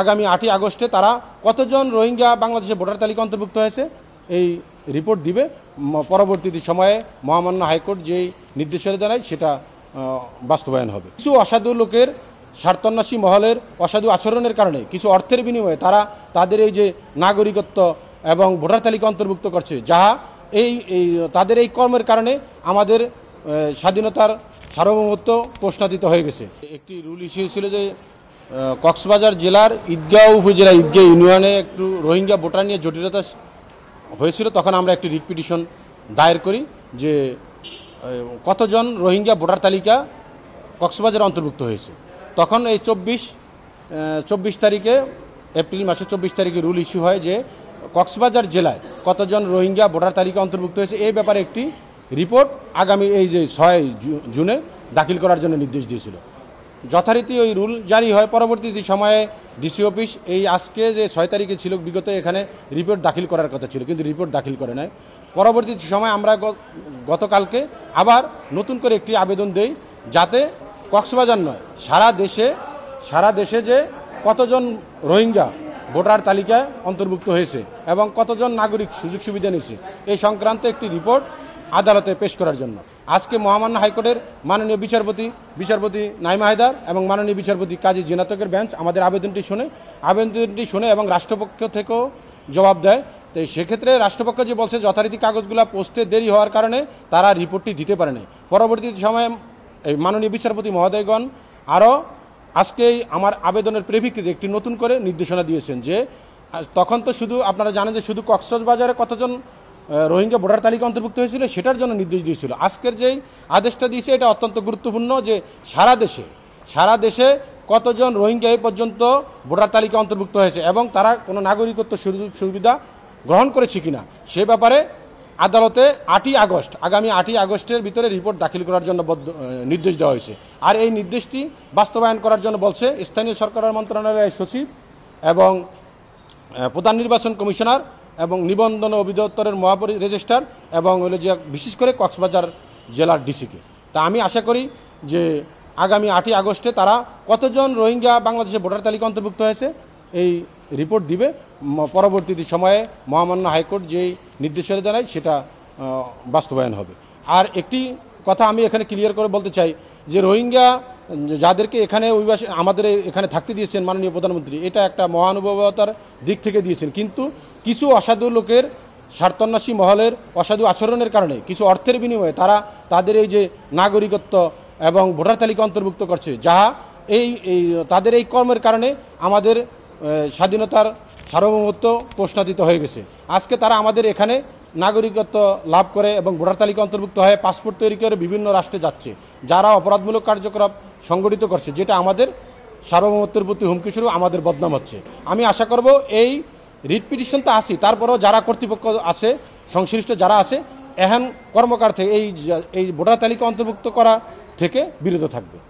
আগামী আটই আগস্টে তারা কতজন রোহিঙ্গা বাংলাদেশে ভোটার তালিকা অন্তর্ভুক্ত হয়েছে এই রিপোর্ট দিবে পরবর্তী সময়ে মহামান্য হাইকোর্ট যেই নির্দেশনা জানায় সেটা বাস্তবায়ন হবে কিছু অসাধু লোকের স্বার্থন্যাসী মহলের অসাধু আচরণের কারণে কিছু অর্থের বিনিময়ে তারা তাদের এই যে নাগরিকত্ব এবং ভোটার তালিকা অন্তর্ভুক্ত করছে যাহা এই তাদের এই কর্মের কারণে আমাদের স্বাধীনতার সার্বভৌমত্ব প্রশ্নাতীত হয়ে গেছে একটি রুল ইস্যু ছিল যে কক্সবাজার জেলার ঈদগাঁও উপজেলা ঈদগাঁ ইউনিয়নে একটু রোহিঙ্গা ভোটার নিয়ে জটিলতা হয়েছিল তখন আমরা একটি রিট পিটিশন দায়ের করি যে কতজন রোহিঙ্গা ভোটার তালিকা কক্সবাজারে অন্তর্ভুক্ত হয়েছে তখন এই চব্বিশ চব্বিশ তারিখে এপ্রিল মাসের চব্বিশ তারিখে রুল ইস্যু হয় যে কক্সবাজার জেলায় কতজন রোহিঙ্গা ভোটার তালিকা অন্তর্ভুক্ত হয়েছে এই ব্যাপারে একটি রিপোর্ট আগামী এই যে ছয় জুনে দাখিল করার জন্য নির্দেশ দিয়েছিল যথারীতি ওই রুল জারি হয় পরবর্তী সময়ে ডিসি অফিস এই আজকে যে ছয় তারিখে ছিল বিগত এখানে রিপোর্ট দাখিল করার কথা ছিল কিন্তু রিপোর্ট দাখিল করে নাই পরবর্তী সময় আমরা গতকালকে আবার নতুন করে একটি আবেদন দেই যাতে কক্সবাজার নয় সারা দেশে সারা দেশে যে কতজন রোহিঙ্গা ভোটার তালিকায় অন্তর্ভুক্ত হয়েছে এবং কতজন নাগরিক সুযোগ সুবিধা নিয়েছে এই সংক্রান্ত একটি রিপোর্ট আদালতে পেশ করার জন্য আজকে মহামান্য হাইকোর্টের মাননীয় বিচারপতি বিচারপতি নাইমা হায়দার এবং মাননীয় বিচারপতি কাজী জিনাতকের বেঞ্চ আমাদের আবেদনটি শুনে আবেদনটি শুনে এবং রাষ্ট্রপক্ষ থেকেও জবাব দেয় তো সেক্ষেত্রে রাষ্ট্রপক্ষ যে বলছে যথারীতি কাগজগুলো পোস্টে দেরি হওয়ার কারণে তারা রিপোর্টটি দিতে পারেনি পরবর্তী সময়ে এই মাননীয় বিচারপতি মহোদয়গণ আরও আজকেই আমার আবেদনের প্রেভিক্ষিতে একটি নতুন করে নির্দেশনা দিয়েছেন যে তখন তো শুধু আপনারা জানেন যে শুধু কক্সবাজারে কতজন রোহিঙ্গা ভোটার তালিকা অন্তর্ভুক্ত হয়েছিল সেটার জন্য নির্দেশ দিয়েছিল আজকের যেই আদেশটা দিয়েছে এটা অত্যন্ত গুরুত্বপূর্ণ যে সারা দেশে সারা দেশে কতজন রোহিঙ্গা এই পর্যন্ত ভোটার তালিকা অন্তর্ভুক্ত হয়েছে এবং তারা কোনো নাগরিকত্ব সুযোগ সুবিধা গ্রহণ করেছে কিনা সে ব্যাপারে আদালতে আটই আগস্ট আগামী আটই আগস্টের ভিতরে রিপোর্ট দাখিল করার জন্য নির্দেশ দেওয়া হয়েছে আর এই নির্দেশটি বাস্তবায়ন করার জন্য বলছে স্থানীয় সরকার মন্ত্রণালয়ের সচিব এবং প্রধান নির্বাচন কমিশনার এবং নিবন্ধন অভিদপ্তরের মহাপরি রেজিস্ট্রার এবং হলো যে বিশেষ করে কক্সবাজার জেলার ডিসিকে তা আমি আশা করি যে আগামী আটই আগস্টে তারা কতজন রোহিঙ্গা বাংলাদেশে ভোটার তালিকা অন্তর্ভুক্ত হয়েছে এই রিপোর্ট দিবে পরবর্তী সময়ে মহামান্য হাইকোর্ট যেই নির্দেশনা জানায় সেটা বাস্তবায়ন হবে আর একটি কথা আমি এখানে ক্লিয়ার করে বলতে চাই যে রোহিঙ্গা যাদেরকে এখানে অভিবাসী আমাদের এখানে থাকতে দিয়েছেন মাননীয় প্রধানমন্ত্রী এটা একটা মহানুভবতার দিক থেকে দিয়েছেন কিন্তু কিছু অসাধু লোকের স্বার্থন্যাসী মহলের অসাধু আচরণের কারণে কিছু অর্থের বিনিময়ে তারা তাদের এই যে নাগরিকত্ব এবং ভোটার তালিকা অন্তর্ভুক্ত করছে যাহা এই তাদের এই কর্মের কারণে আমাদের স্বাধীনতার সার্বভৌমত্ব প্রশ্নাতীত হয়ে গেছে আজকে তারা আমাদের এখানে নাগরিকত্ব লাভ করে এবং ভোটার তালিকা অন্তর্ভুক্ত হয়ে পাসপোর্ট তৈরি করে বিভিন্ন রাষ্ট্রে যাচ্ছে যারা অপরাধমূলক কার্যকলাপ সংগঠিত করছে যেটা আমাদের সার্বভৌমত্বের প্রতি হুমকি স্বরূপ আমাদের বদনাম হচ্ছে আমি আশা করব এই রিট পিটিশন তো আসি তারপরেও যারা কর্তৃপক্ষ আছে সংশ্লিষ্ট যারা আছে এহেন কর্মকার থেকে এই এই ভোটার তালিকা অন্তর্ভুক্ত করা থেকে বিরত থাকবে